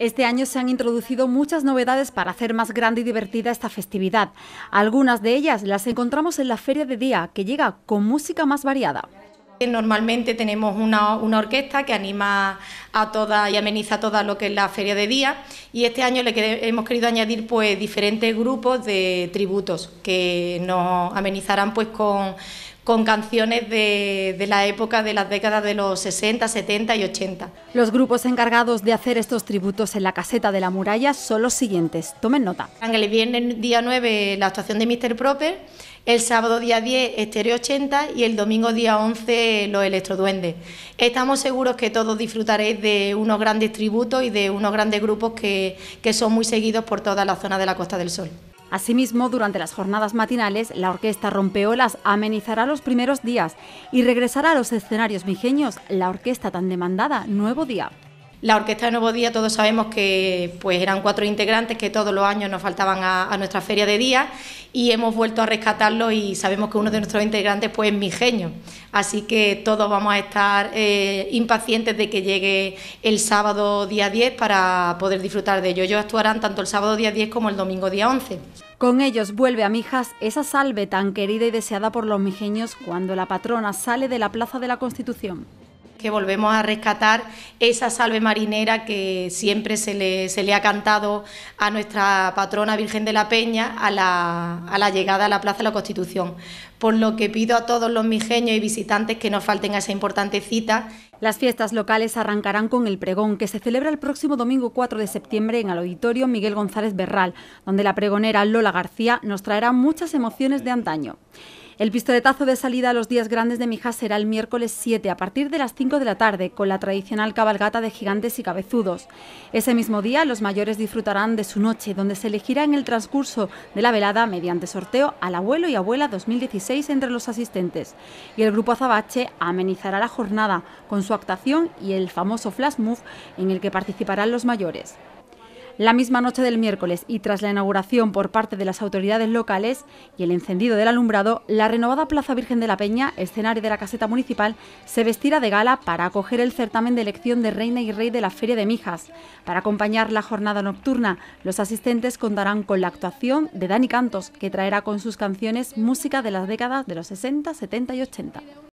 Este año se han introducido muchas novedades para hacer más grande y divertida esta festividad. Algunas de ellas las encontramos en la Feria de Día, que llega con música más variada. Normalmente tenemos una, orquesta que anima a toda y ameniza toda lo que es la feria de día y este año le hemos querido añadir pues diferentes grupos de tributos que nos amenizarán pues con, con canciones de, la época de las décadas de los 60, 70 y 80. Los grupos encargados de hacer estos tributos en la caseta de la muralla son los siguientes. Tomen nota. El viernes día 9 la actuación de Mr. Proper, el sábado día 10 Estéreo 80 y el domingo día 11 los Electroduendes. Estamos seguros que todos disfrutaréis de unos grandes tributos y de unos grandes grupos que son muy seguidos por toda la zona de la Costa del Sol. Asimismo, durante las jornadas matinales, la orquesta Rompeolas amenizará los primeros días y regresará a los escenarios vigeños la orquesta tan demandada Nuevo Día. La Orquesta de Nuevo Día, todos sabemos que pues eran cuatro integrantes que todos los años nos faltaban a, nuestra feria de día y hemos vuelto a rescatarlos y sabemos que uno de nuestros integrantes pues es mijeño. Así que todos vamos a estar eh, impacientes de que llegue el sábado día 10 para poder disfrutar de ello. Ellos actuarán tanto el sábado día 10 como el domingo día 11. Con ellos vuelve a Mijas esa salve tan querida y deseada por los mijeños cuando la patrona sale de la Plaza de la Constitución que volvemos a rescatar esa salve marinera que siempre se le, ha cantado a nuestra patrona Virgen de la Peña a la, llegada a la Plaza de la Constitución. Por lo que pido a todos los mijeños y visitantes que nos falten a esa importante cita. Las fiestas locales arrancarán con el pregón, que se celebra el próximo domingo 4 de septiembre en el Auditorio Miguel González Berral, donde la pregonera Lola García nos traerá muchas emociones de antaño. El pistoletazo de salida a los días grandes de Mijas será el miércoles 7 a partir de las 5 de la tarde con la tradicional cabalgata de gigantes y cabezudos. Ese mismo día los mayores disfrutarán de su noche donde se elegirá en el transcurso de la velada mediante sorteo al abuelo y abuela 2016 entre los asistentes. Y el grupo Azabache amenizará la jornada con su actuación y el famoso flash move en el que participarán los mayores. La misma noche del miércoles y tras la inauguración por parte de las autoridades locales y el encendido del alumbrado, la renovada Plaza Virgen de la Peña, escenario de la caseta municipal, se vestirá de gala para acoger el certamen de elección de reina y rey de la Feria de Mijas. Para acompañar la jornada nocturna, los asistentes contarán con la actuación de Dani Cantos, que traerá con sus canciones música de las décadas de los 60, 70 y 80.